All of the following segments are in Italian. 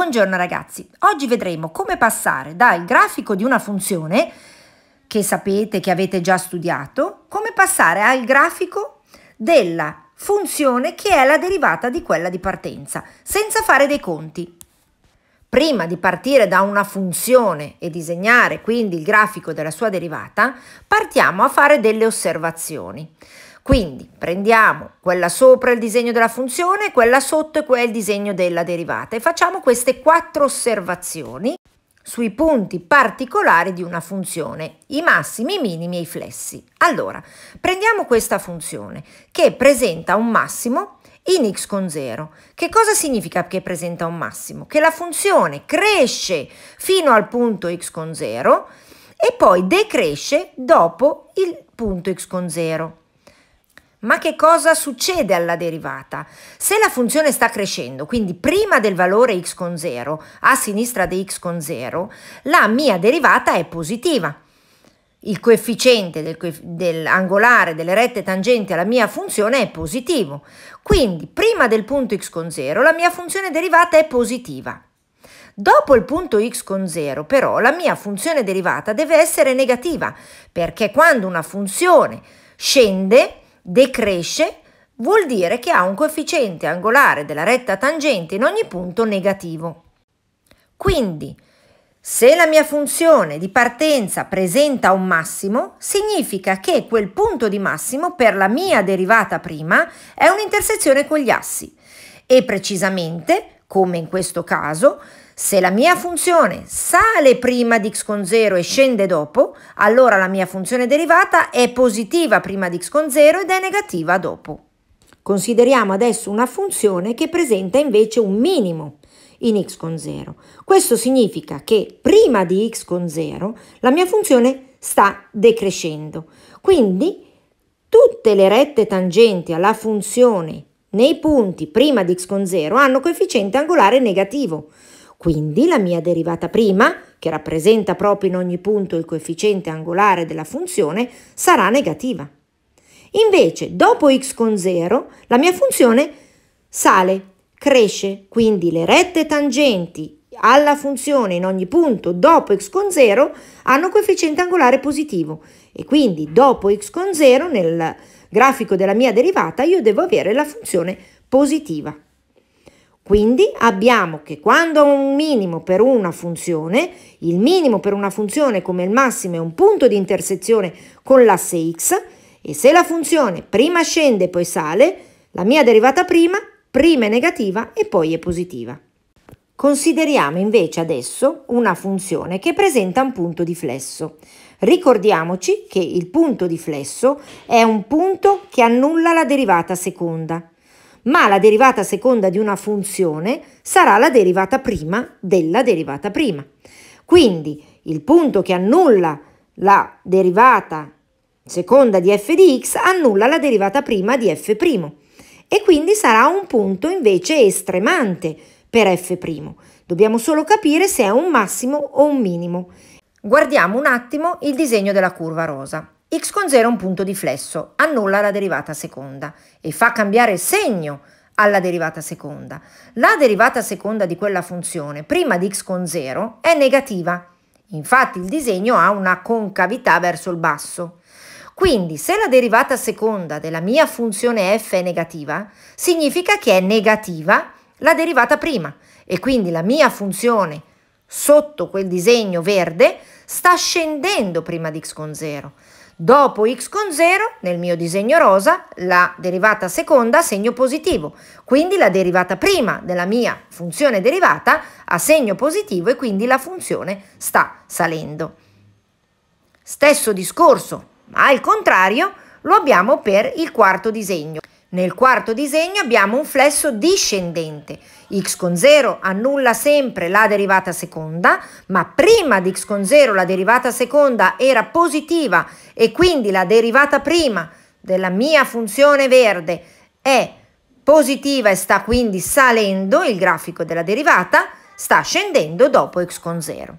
Buongiorno ragazzi, oggi vedremo come passare dal grafico di una funzione che sapete che avete già studiato, come passare al grafico della funzione che è la derivata di quella di partenza, senza fare dei conti. Prima di partire da una funzione e disegnare quindi il grafico della sua derivata, partiamo a fare delle osservazioni. Quindi prendiamo quella sopra il disegno della funzione, quella sotto e quel disegno della derivata e facciamo queste quattro osservazioni sui punti particolari di una funzione, i massimi, i minimi e i flessi. Allora, prendiamo questa funzione che presenta un massimo in x con 0. Che cosa significa che presenta un massimo? Che la funzione cresce fino al punto x con 0 e poi decresce dopo il punto x con 0. Ma che cosa succede alla derivata? Se la funzione sta crescendo, quindi prima del valore x con 0, a sinistra di x con 0, la mia derivata è positiva. Il coefficiente del, dell'angolare delle rette tangenti alla mia funzione è positivo. Quindi prima del punto x con 0 la mia funzione derivata è positiva. Dopo il punto x con 0 però la mia funzione derivata deve essere negativa perché quando una funzione scende decresce vuol dire che ha un coefficiente angolare della retta tangente in ogni punto negativo. Quindi, se la mia funzione di partenza presenta un massimo, significa che quel punto di massimo per la mia derivata prima è un'intersezione con gli assi e precisamente come in questo caso, se la mia funzione sale prima di x con 0 e scende dopo, allora la mia funzione derivata è positiva prima di x con 0 ed è negativa dopo. Consideriamo adesso una funzione che presenta invece un minimo in x con 0. Questo significa che prima di x con 0 la mia funzione sta decrescendo. Quindi tutte le rette tangenti alla funzione nei punti prima di x con 0 hanno coefficiente angolare negativo. Quindi la mia derivata prima, che rappresenta proprio in ogni punto il coefficiente angolare della funzione, sarà negativa. Invece, dopo x con 0, la mia funzione sale, cresce, quindi le rette tangenti alla funzione in ogni punto dopo x con 0 hanno coefficiente angolare positivo e quindi dopo x con 0 nel grafico della mia derivata, io devo avere la funzione positiva. Quindi abbiamo che quando ho un minimo per una funzione, il minimo per una funzione come il massimo è un punto di intersezione con l'asse x e se la funzione prima scende e poi sale, la mia derivata prima, prima è negativa e poi è positiva. Consideriamo invece adesso una funzione che presenta un punto di flesso. Ricordiamoci che il punto di flesso è un punto che annulla la derivata seconda, ma la derivata seconda di una funzione sarà la derivata prima della derivata prima. Quindi il punto che annulla la derivata seconda di f di x annulla la derivata prima di f' e quindi sarà un punto invece estremante per f'. Dobbiamo solo capire se è un massimo o un minimo. Guardiamo un attimo il disegno della curva rosa. x con 0 è un punto di flesso, annulla la derivata seconda e fa cambiare segno alla derivata seconda. La derivata seconda di quella funzione prima di x con 0 è negativa. Infatti il disegno ha una concavità verso il basso. Quindi se la derivata seconda della mia funzione f è negativa, significa che è negativa la derivata prima e quindi la mia funzione sotto quel disegno verde sta scendendo prima di x con 0. Dopo x con 0, nel mio disegno rosa, la derivata seconda ha segno positivo, quindi la derivata prima della mia funzione derivata ha segno positivo e quindi la funzione sta salendo. Stesso discorso, ma al contrario lo abbiamo per il quarto disegno. Nel quarto disegno abbiamo un flesso discendente. x con 0 annulla sempre la derivata seconda, ma prima di x con 0 la derivata seconda era positiva e quindi la derivata prima della mia funzione verde è positiva e sta quindi salendo, il grafico della derivata sta scendendo dopo x con 0.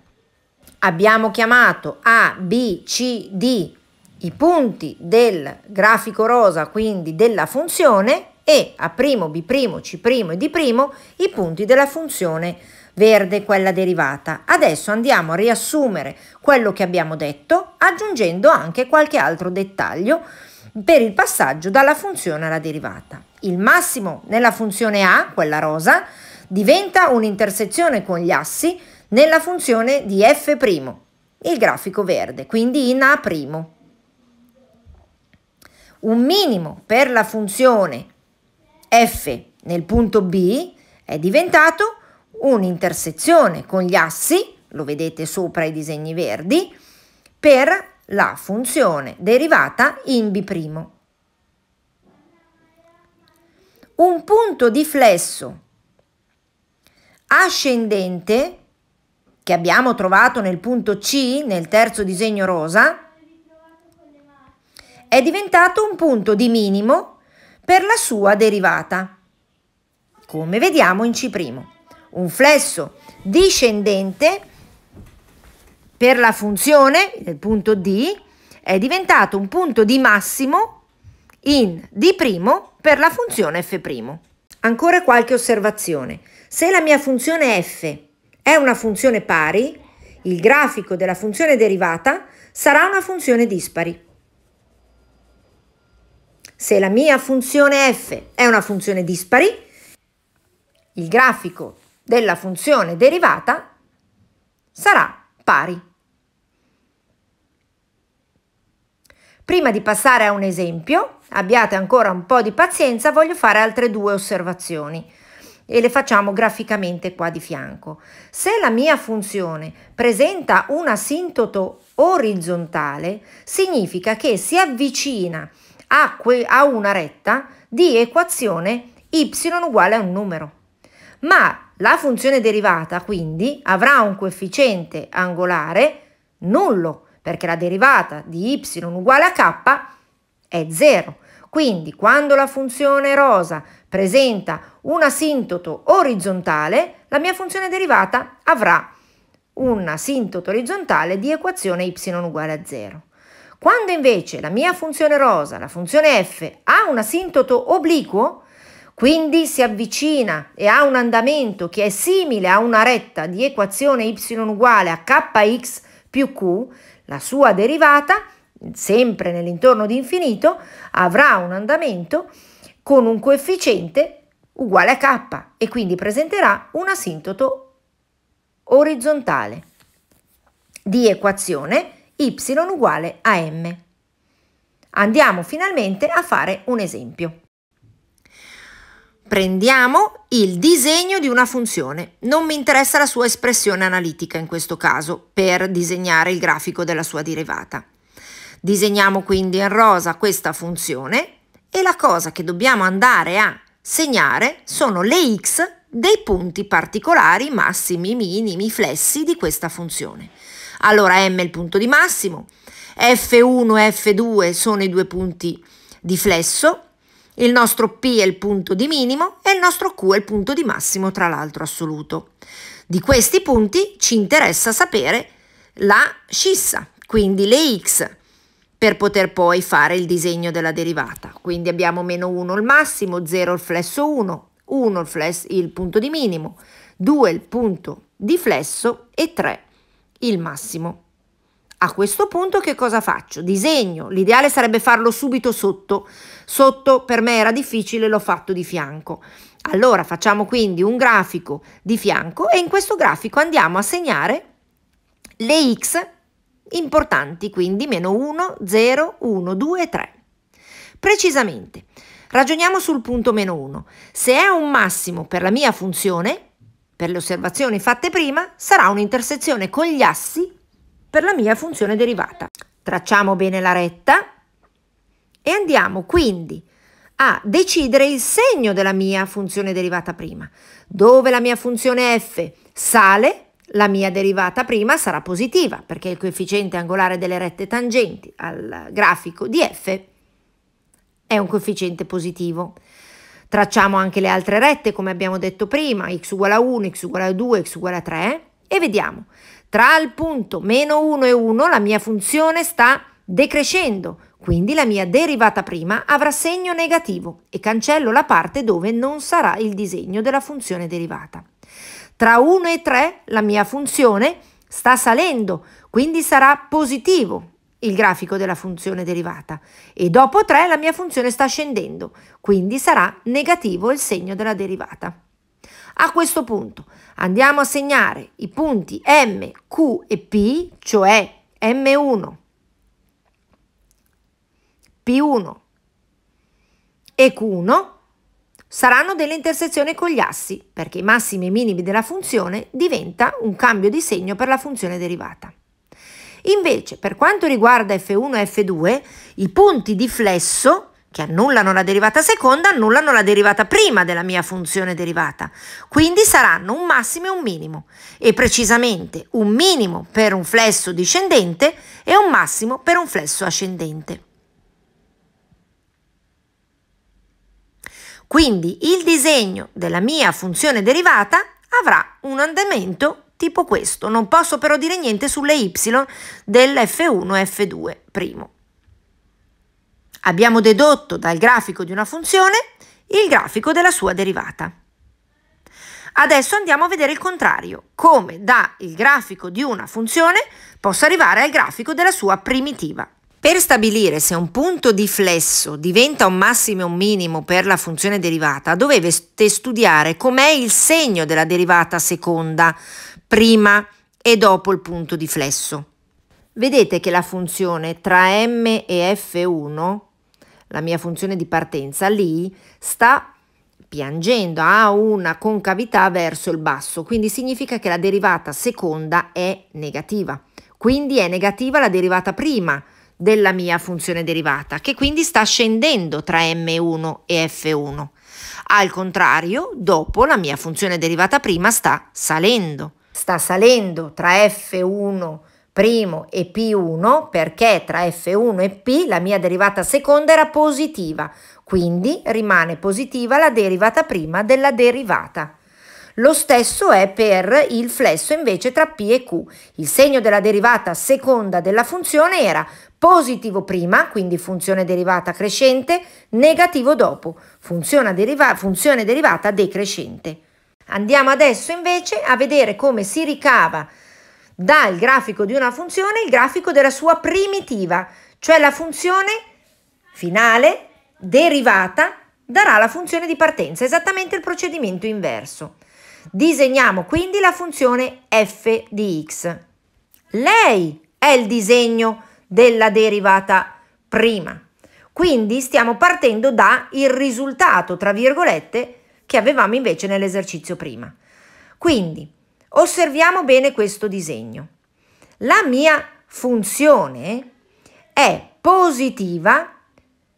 Abbiamo chiamato A, B, C, D i punti del grafico rosa, quindi della funzione, e a' b', c' e d' i punti della funzione verde, quella derivata. Adesso andiamo a riassumere quello che abbiamo detto, aggiungendo anche qualche altro dettaglio per il passaggio dalla funzione alla derivata. Il massimo nella funzione A, quella rosa, diventa un'intersezione con gli assi nella funzione di f', il grafico verde, quindi in A' un minimo per la funzione f nel punto B è diventato un'intersezione con gli assi, lo vedete sopra i disegni verdi, per la funzione derivata in B'. Un punto di flesso ascendente che abbiamo trovato nel punto C nel terzo disegno rosa è diventato un punto di minimo per la sua derivata, come vediamo in C'. Un flesso discendente per la funzione del punto D è diventato un punto di massimo in D' per la funzione f'. Ancora qualche osservazione. Se la mia funzione f è una funzione pari, il grafico della funzione derivata sarà una funzione dispari. Se la mia funzione f è una funzione dispari, il grafico della funzione derivata sarà pari. Prima di passare a un esempio, abbiate ancora un po' di pazienza, voglio fare altre due osservazioni e le facciamo graficamente qua di fianco. Se la mia funzione presenta un asintoto orizzontale, significa che si avvicina a, que- a una retta di equazione y uguale a un numero. Ma la funzione derivata quindi avrà un coefficiente angolare nullo perché la derivata di y uguale a k è 0. Quindi quando la funzione rosa presenta un asintoto orizzontale, la mia funzione derivata avrà un asintoto orizzontale di equazione y uguale a 0. Quando invece la mia funzione rosa, la funzione f, ha un asintoto obliquo, quindi si avvicina e ha un andamento che è simile a una retta di equazione y uguale a kx più q, la sua derivata, sempre nell'intorno di infinito, avrà un andamento con un coefficiente uguale a k e quindi presenterà un asintoto orizzontale di equazione y uguale a m. Andiamo finalmente a fare un esempio. Prendiamo il disegno di una funzione. Non mi interessa la sua espressione analitica in questo caso per disegnare il grafico della sua derivata. Disegniamo quindi in rosa questa funzione e la cosa che dobbiamo andare a segnare sono le x dei punti particolari massimi, minimi, flessi di questa funzione. Allora M è il punto di massimo, F1 e F2 sono i due punti di flesso, il nostro P è il punto di minimo e il nostro Q è il punto di massimo, tra l'altro assoluto. Di questi punti ci interessa sapere la scissa, quindi le x, per poter poi fare il disegno della derivata. Quindi abbiamo meno 1 il massimo, 0 il flesso 1, 1 il, flesso, il punto di minimo, 2 il punto di flesso e 3 il massimo. A questo punto che cosa faccio? Disegno, l'ideale sarebbe farlo subito sotto, sotto per me era difficile, l'ho fatto di fianco. Allora facciamo quindi un grafico di fianco e in questo grafico andiamo a segnare le x importanti, quindi meno 1, 0, 1, 2, 3. Precisamente, ragioniamo sul punto meno 1. Se è un massimo per la mia funzione, per le osservazioni fatte prima sarà un'intersezione con gli assi per la mia funzione derivata. Tracciamo bene la retta e andiamo quindi a decidere il segno della mia funzione derivata prima. Dove la mia funzione f sale, la mia derivata prima sarà positiva perché il coefficiente angolare delle rette tangenti al grafico di f è un coefficiente positivo. Tracciamo anche le altre rette come abbiamo detto prima, x uguale a 1, x uguale a 2, x uguale a 3 e vediamo. Tra il punto meno 1 e 1 la mia funzione sta decrescendo, quindi la mia derivata prima avrà segno negativo e cancello la parte dove non sarà il disegno della funzione derivata. Tra 1 e 3 la mia funzione sta salendo, quindi sarà positivo il grafico della funzione derivata e dopo 3 la mia funzione sta scendendo, quindi sarà negativo il segno della derivata. A questo punto andiamo a segnare i punti M, Q e P, cioè M1, P1 e Q1 saranno delle intersezioni con gli assi, perché i massimi e i minimi della funzione diventa un cambio di segno per la funzione derivata. Invece, per quanto riguarda F1 e F2, i punti di flesso che annullano la derivata seconda, annullano la derivata prima della mia funzione derivata. Quindi saranno un massimo e un minimo. E precisamente un minimo per un flesso discendente e un massimo per un flesso ascendente. Quindi il disegno della mia funzione derivata avrà un andamento tipo questo. Non posso però dire niente sulle y dell'f1 e f2 primo. Abbiamo dedotto dal grafico di una funzione il grafico della sua derivata. Adesso andiamo a vedere il contrario, come dal grafico di una funzione possa arrivare al grafico della sua primitiva. Per stabilire se un punto di flesso diventa un massimo e un minimo per la funzione derivata, dovete studiare com'è il segno della derivata seconda, prima e dopo il punto di flesso. Vedete che la funzione tra M e F1, la mia funzione di partenza, lì sta piangendo, ha una concavità verso il basso, quindi significa che la derivata seconda è negativa. Quindi è negativa la derivata prima della mia funzione derivata, che quindi sta scendendo tra M1 e F1. Al contrario, dopo la mia funzione derivata prima sta salendo sta salendo tra F1 primo e P1 perché tra F1 e P la mia derivata seconda era positiva, quindi rimane positiva la derivata prima della derivata. Lo stesso è per il flesso invece tra P e Q. Il segno della derivata seconda della funzione era positivo prima, quindi funzione derivata crescente, negativo dopo, funzione, deriva funzione derivata decrescente. Andiamo adesso invece a vedere come si ricava dal grafico di una funzione il grafico della sua primitiva, cioè la funzione finale derivata darà la funzione di partenza, esattamente il procedimento inverso. Disegniamo quindi la funzione f di x. Lei è il disegno della derivata prima. Quindi stiamo partendo dal risultato, tra virgolette, che avevamo invece nell'esercizio prima. Quindi, osserviamo bene questo disegno. La mia funzione è positiva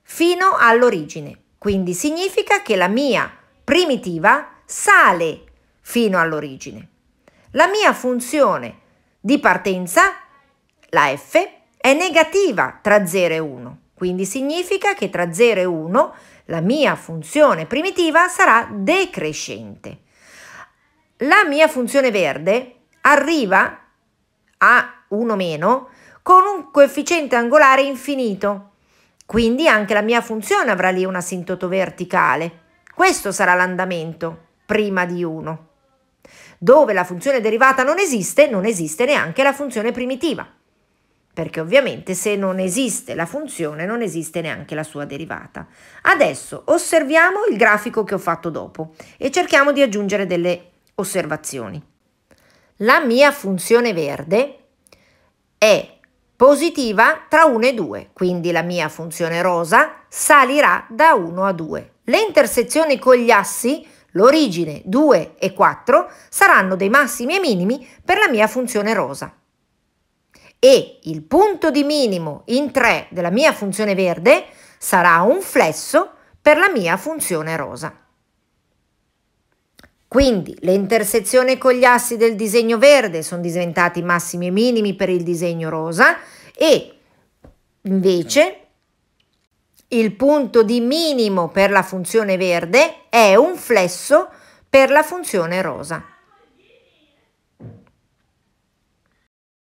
fino all'origine, quindi significa che la mia primitiva sale fino all'origine. La mia funzione di partenza, la f, è negativa tra 0 e 1. Quindi significa che tra 0 e 1 la mia funzione primitiva sarà decrescente. La mia funzione verde arriva a 1 meno con un coefficiente angolare infinito. Quindi anche la mia funzione avrà lì un asintoto verticale. Questo sarà l'andamento prima di 1. Dove la funzione derivata non esiste, non esiste neanche la funzione primitiva perché ovviamente se non esiste la funzione non esiste neanche la sua derivata. Adesso osserviamo il grafico che ho fatto dopo e cerchiamo di aggiungere delle osservazioni. La mia funzione verde è positiva tra 1 e 2, quindi la mia funzione rosa salirà da 1 a 2. Le intersezioni con gli assi, l'origine 2 e 4, saranno dei massimi e minimi per la mia funzione rosa e il punto di minimo in 3 della mia funzione verde sarà un flesso per la mia funzione rosa. Quindi le intersezioni con gli assi del disegno verde sono diventati massimi e minimi per il disegno rosa e invece il punto di minimo per la funzione verde è un flesso per la funzione rosa.